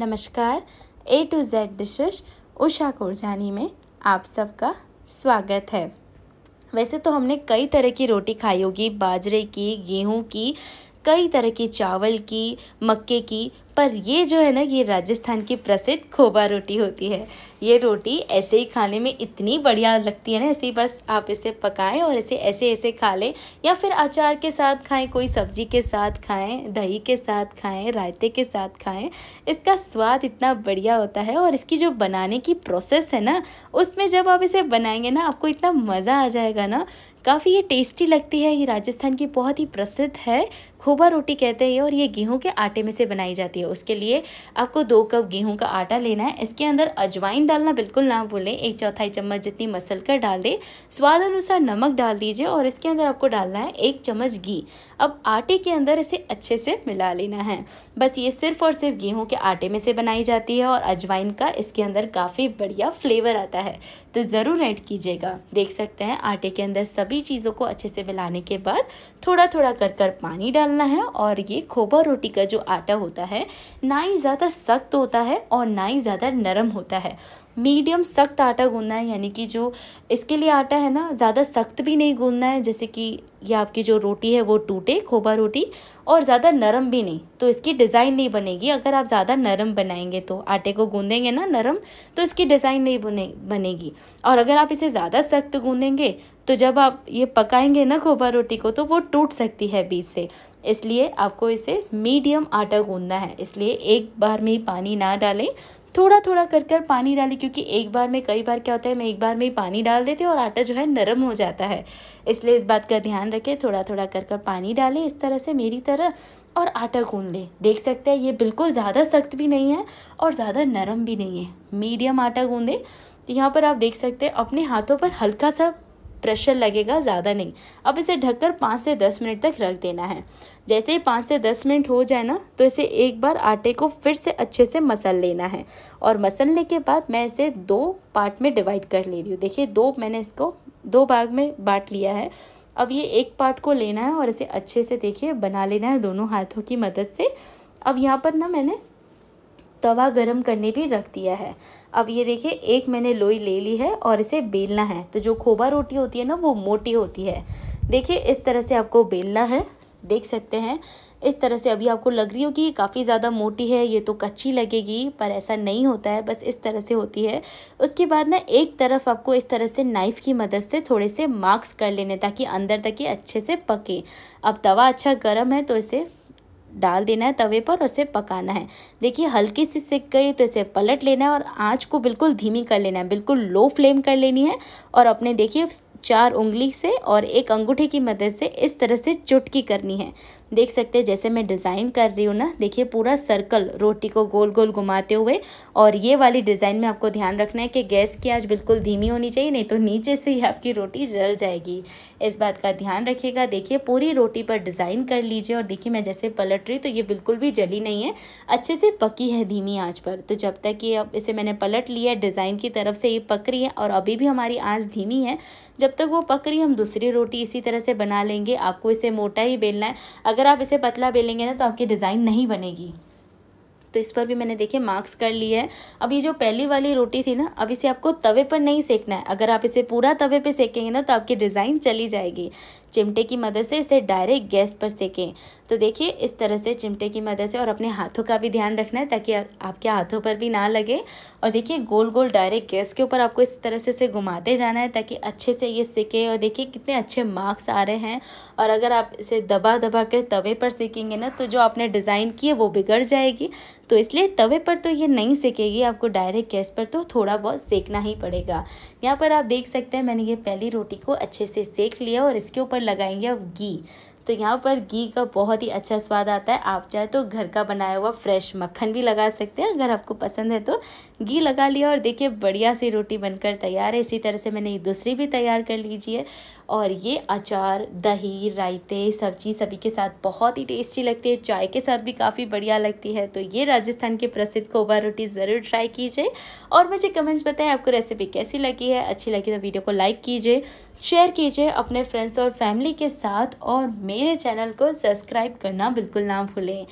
नमस्कार A to Z dishes Usha Korjani में आप सबका स्वागत है वैसे तो हमने कई तरह की रोटी खाई होगी बाजरे की गेहूं की कई तरह की चावल की मक्के की पर ये जो है ना ये राजस्थान की प्रसिद्ध खोबा रोटी होती है ये रोटी ऐसे ही खाने में इतनी बढ़िया लगती है ना ऐसे ही बस आप इसे पकाएं और इसे ऐसे ऐसे खा लें या फिर अचार के साथ खाएं कोई सब्जी के साथ खाएं दही के साथ खाएं रायते के साथ खाएं इसका स्वाद इतना बढ़िया होता है और इसकी जो बनाने की प्रोसेस है ना उसमें जब आप इसे बनाएंगे ना आपको इतना मज़ा आ जाएगा ना काफ़ी ये टेस्टी लगती है ये राजस्थान की बहुत ही प्रसिद्ध है खोबा रोटी कहते हैं और ये गेहूं के आटे में से बनाई जाती है उसके लिए आपको दो कप गेहूं का आटा लेना है इसके अंदर अजवाइन डालना बिल्कुल ना भूलें एक चौथाई चम्मच जितनी मसल कर डाल दें स्वाद अनुसार नमक डाल दीजिए और इसके अंदर आपको डालना है एक चम्मच घी अब आटे के अंदर इसे अच्छे से मिला लेना है बस ये सिर्फ और सिर्फ गेहूँ के आटे में से बनाई जाती है और अजवाइन का इसके अंदर काफ़ी बढ़िया फ्लेवर आता है तो ज़रूर ऐड कीजिएगा देख सकते हैं आटे के अंदर सभी सभी चीज़ों को अच्छे से मिलाने के बाद थोड़ा थोड़ा कर कर पानी डालना है और ये खोबा रोटी का जो आटा होता है ना ही ज़्यादा सख्त होता है और ना ही ज़्यादा नरम होता है मीडियम सख्त आटा गूंदना है यानी कि जो इसके लिए आटा है ना ज़्यादा सख्त भी नहीं गूंदना है जैसे कि ये आपकी जो रोटी है वो टूटे खोबा रोटी और ज़्यादा नरम भी नहीं तो इसकी डिज़ाइन नहीं बनेगी अगर आप ज़्यादा नरम बनाएंगे तो आटे को गूंदेंगे ना नरम तो इसकी डिज़ाइन नहीं बने बनेगी और अगर आप इसे ज़्यादा सख्त गूंदेंगे तो जब आप ये पकाएंगे ना खोबा रोटी को तो वो टूट सकती है बीच से इसलिए आपको इसे मीडियम आटा गूंदना है इसलिए एक बार में ही पानी ना डालें थोड़ा थोड़ा कर कर पानी डालें क्योंकि एक बार में कई बार क्या होता है मैं एक बार में ही पानी डाल देती हूँ और आटा जो है नरम हो जाता है इसलिए इस बात का ध्यान रखें थोड़ा थोड़ा कर कर पानी डालें इस तरह से मेरी तरह और आटा गूँध लें देख सकते हैं ये बिल्कुल ज़्यादा सख्त भी नहीं है और ज़्यादा नरम भी नहीं है मीडियम आटा गूँधें तो यहाँ पर आप देख सकते हैं अपने हाथों पर हल्का सा प्रेशर लगेगा ज़्यादा नहीं अब इसे ढककर पाँच से दस मिनट तक रख देना है जैसे ही पाँच से दस मिनट हो जाए ना तो इसे एक बार आटे को फिर से अच्छे से मसल लेना है और मसलने के बाद मैं इसे दो पार्ट में डिवाइड कर ले रही हूँ देखिए दो मैंने इसको दो भाग में बांट लिया है अब ये एक पार्ट को लेना है और इसे अच्छे से देखिए बना लेना है दोनों हाथों की मदद से अब यहाँ पर ना मैंने तवा गरम करने भी रख दिया है अब ये देखिए एक मैंने लोई ले ली है और इसे बेलना है तो जो खोबा रोटी होती है ना वो मोटी होती है देखिए इस तरह से आपको बेलना है देख सकते हैं इस तरह से अभी आपको लग रही होगी काफ़ी ज़्यादा मोटी है ये तो कच्ची लगेगी पर ऐसा नहीं होता है बस इस तरह से होती है उसके बाद ना एक तरफ आपको इस तरह से नाइफ़ की मदद से थोड़े से मार्क्स कर लेने ताकि अंदर तक ये अच्छे से पके अब तवा अच्छा गर्म है तो इसे डाल देना है तवे पर और इसे पकाना है देखिए हल्की सी सिक गई तो इसे पलट लेना है और आँच को बिल्कुल धीमी कर लेना है बिल्कुल लो फ्लेम कर लेनी है और अपने देखिए चार उंगली से और एक अंगूठे की मदद से इस तरह से चुटकी करनी है देख सकते हैं जैसे मैं डिज़ाइन कर रही हूँ ना देखिए पूरा सर्कल रोटी को गोल गोल घुमाते हुए और ये वाली डिज़ाइन में आपको ध्यान रखना है कि गैस की आज बिल्कुल धीमी होनी चाहिए नहीं तो नीचे से ही आपकी रोटी जल जाएगी इस बात का ध्यान रखिएगा देखिए पूरी रोटी पर डिज़ाइन कर लीजिए और देखिए मैं जैसे पलट रही तो ये बिल्कुल भी जली नहीं है अच्छे से पकी है धीमी आँच पर तो जब तक ये अब इसे मैंने पलट लिया डिज़ाइन की तरफ से ये पक रही है और अभी भी हमारी आँच धीमी है जब तक वो पक रही हम दूसरी रोटी इसी तरह से बना लेंगे आपको इसे मोटा ही बेलना है अगर अगर आप इसे पतला बेलेंगे ना तो आपकी डिज़ाइन नहीं बनेगी तो इस पर भी मैंने देखिए मार्क्स कर लिए हैं अब ये जो पहली वाली रोटी थी ना अब इसे आपको तवे पर नहीं सेकना है अगर आप इसे पूरा तवे पे सेकेंगे ना तो आपकी डिज़ाइन चली जाएगी चिमटे की मदद से इसे डायरेक्ट गैस पर सेकें तो देखिए इस तरह से चिमटे की मदद से और अपने हाथों का भी ध्यान रखना है ताकि आपके हाथों पर भी ना लगे और देखिए गोल गोल डायरेक्ट गैस के ऊपर आपको इस तरह से इसे घुमाते जाना है ताकि अच्छे से ये सीखे और देखिए कितने अच्छे मार्क्स आ रहे हैं और अगर आप इसे दबा दबा कर तवे पर सीखेंगे ना तो जो आपने डिज़ाइन की है वो बिगड़ जाएगी तो इसलिए तवे पर तो ये नहीं सीखेगी आपको डायरेक्ट गैस पर तो थोड़ा बहुत सेकना ही पड़ेगा यहाँ पर आप देख सकते हैं मैंने ये पहली रोटी को अच्छे से सेक लिया और इसके ऊपर लगाएंगे अब घी तो यहाँ पर घी का बहुत ही अच्छा स्वाद आता है आप चाहे तो घर का बनाया हुआ फ्रेश मक्खन भी लगा सकते हैं अगर आपको पसंद है तो घी लगा लिया और देखिए बढ़िया सी रोटी बनकर तैयार है इसी तरह से मैंने दूसरी भी तैयार कर लीजिए और ये अचार दही रायते सब्जी सभी के साथ बहुत ही टेस्टी लगती है चाय के साथ भी काफ़ी बढ़िया लगती है तो ये राजस्थान की प्रसिद्ध कोबा रोटी ज़रूर ट्राई कीजिए और मुझे कमेंट्स बताएं आपको रेसिपी कैसी लगी है अच्छी लगी तो वीडियो को लाइक कीजिए शेयर कीजिए अपने फ्रेंड्स और फैमिली के साथ और मेरे चैनल को सब्सक्राइब करना बिल्कुल ना भूलें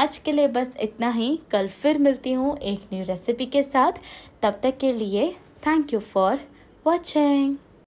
आज के लिए बस इतना ही कल फिर मिलती हूँ एक न्यू रेसिपी के साथ तब तक के लिए थैंक यू फॉर वॉचिंग